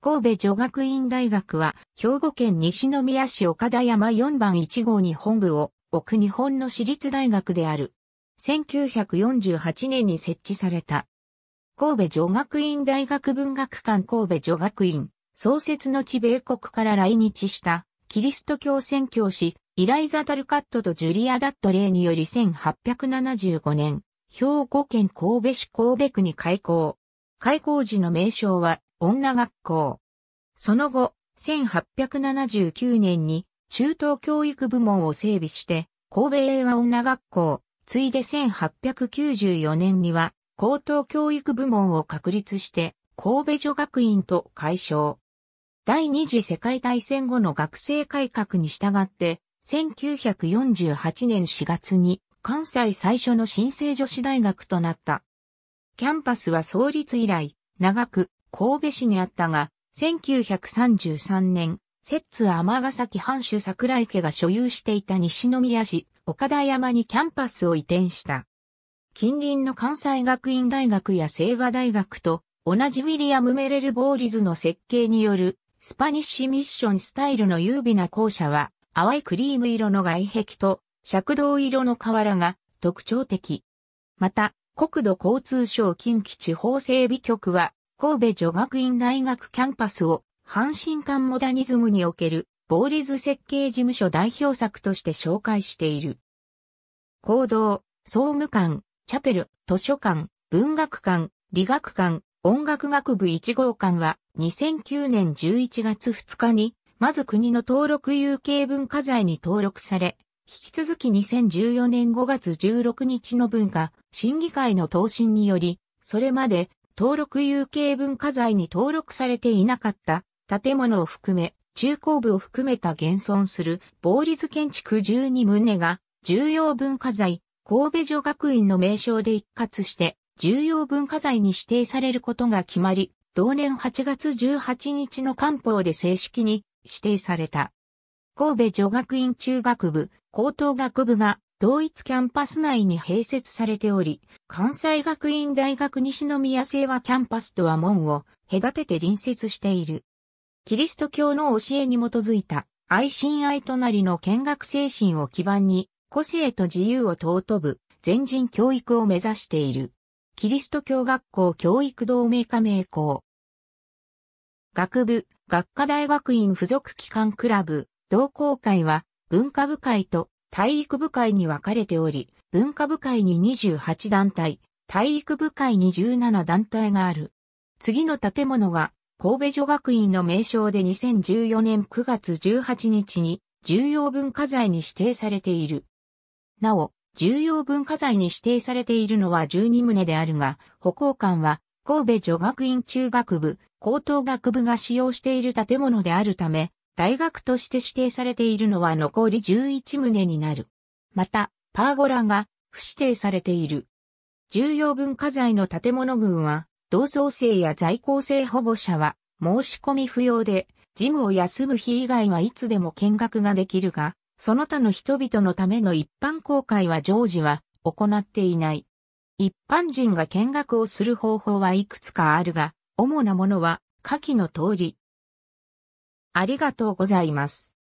神戸女学院大学は、兵庫県西宮市岡田山4番1号に本部を置く日本の私立大学である。1948年に設置された。神戸女学院大学文学館神戸女学院、創設の地米国から来日した、キリスト教宣教師、イライザ・ダルカットとジュリア・ダットレイにより1875年、兵庫県神戸市神戸区に開校。開校時の名称は、女学校。その後、1879年に中等教育部門を整備して、神戸英和女学校、ついで1894年には高等教育部門を確立して、神戸女学院と解消。第二次世界大戦後の学生改革に従って、1948年4月に関西最初の新生女子大学となった。キャンパスは創立以来、長く神戸市にあったが、1933年、摂津尼崎藩主桜井家が所有していた西宮市、岡田山にキャンパスを移転した。近隣の関西学院大学や清和大学と同じウィリアム・メレル・ボーリズの設計によるスパニッシュミッションスタイルの優美な校舎は淡いクリーム色の外壁と尺銅色の瓦が特徴的。また、国土交通省近畿地方整備局は神戸女学院大学キャンパスを阪神間モダニズムにおけるボーリズ設計事務所代表作として紹介している。行動、総務官、チャペル、図書館、文学館、理学館、音楽学部1号館は2009年11月2日に、まず国の登録有形文化財に登録され、引き続き2014年5月16日の文化、審議会の答申により、それまで登録有形文化財に登録されていなかった建物を含め、中高部を含めた現存するボ律建築12棟が重要文化財、神戸女学院の名称で一括して重要文化財に指定されることが決まり、同年8月18日の官報で正式に指定された。神戸女学院中学部、高等学部が同一キャンパス内に併設されており、関西学院大学西宮聖和キャンパスとは門を隔てて隣接している。キリスト教の教えに基づいた愛心愛となりの見学精神を基盤に、個性と自由を尊ぶ全人教育を目指している。キリスト教学校教育同盟加盟校。学部、学科大学院附属機関クラブ、同好会は文化部会と体育部会に分かれており、文化部会に28団体、体育部会に17団体がある。次の建物が神戸女学院の名称で2014年9月18日に重要文化財に指定されている。なお、重要文化財に指定されているのは12棟であるが、歩行館は神戸女学院中学部、高等学部が使用している建物であるため、大学として指定されているのは残り11棟になる。また、パーゴラが不指定されている。重要文化財の建物群は、同窓生や在校生保護者は申し込み不要で、事務を休む日以外はいつでも見学ができるが、その他の人々のための一般公開は常時は行っていない。一般人が見学をする方法はいくつかあるが、主なものは下記の通り、ありがとうございます。